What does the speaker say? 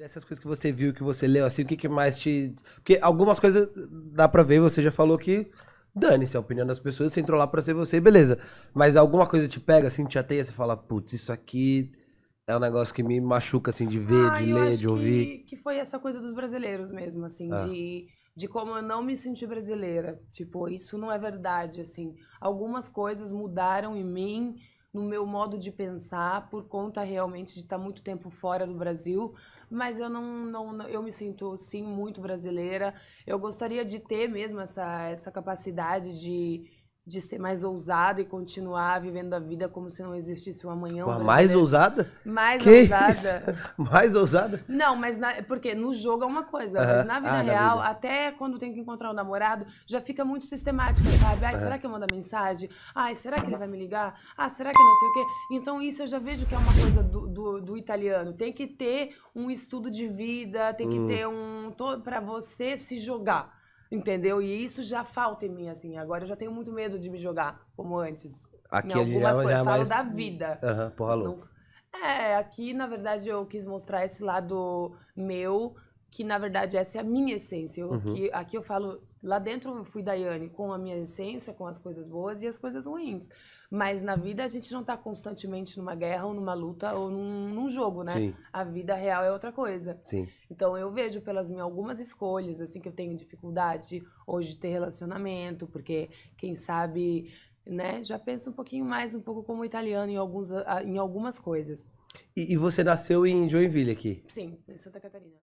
Dessas coisas que você viu, que você leu, assim, o que, que mais te. Porque algumas coisas dá pra ver, você já falou que dane-se a opinião das pessoas, você entrou lá pra ser você, beleza. Mas alguma coisa te pega, assim, te ateia, você fala, putz, isso aqui é um negócio que me machuca, assim, de ver, ah, de ler, de ouvir. Que, que foi essa coisa dos brasileiros mesmo, assim, ah. de, de como eu não me senti brasileira. Tipo, isso não é verdade, assim. Algumas coisas mudaram em mim no meu modo de pensar, por conta realmente de estar muito tempo fora do Brasil, mas eu não, não eu me sinto sim muito brasileira. Eu gostaria de ter mesmo essa, essa capacidade de de ser mais ousada e continuar vivendo a vida como se não existisse um amanhã. mais ousada? Mais que ousada. Isso? Mais ousada? Não, mas na, porque no jogo é uma coisa, uh -huh. mas na vida ah, real, na vida. até quando tem que encontrar um namorado, já fica muito sistemática, sabe? Ai, uh -huh. será que eu mando mensagem? Ai, será que ele vai me ligar? Ah, será que não sei o quê? Então isso eu já vejo que é uma coisa do, do, do italiano. Tem que ter um estudo de vida, tem que hum. ter um... para você se jogar. Entendeu? E isso já falta em mim, assim. Agora eu já tenho muito medo de me jogar, como antes. Aqui em algumas é coisas. É mais... Falo da vida. Aham, uhum, porra louca. Não... É, aqui, na verdade, eu quis mostrar esse lado meu que na verdade essa é a minha essência. Eu, uhum. que, aqui eu falo, lá dentro eu fui Daiane com a minha essência, com as coisas boas e as coisas ruins. Mas na vida a gente não está constantemente numa guerra ou numa luta ou num, num jogo, né? Sim. A vida real é outra coisa. Sim. Então eu vejo pelas minhas algumas escolhas, assim, que eu tenho dificuldade hoje de ter relacionamento, porque quem sabe, né, já penso um pouquinho mais, um pouco como italiano em, alguns, em algumas coisas. E, e você nasceu em Joinville aqui? Sim, em Santa Catarina.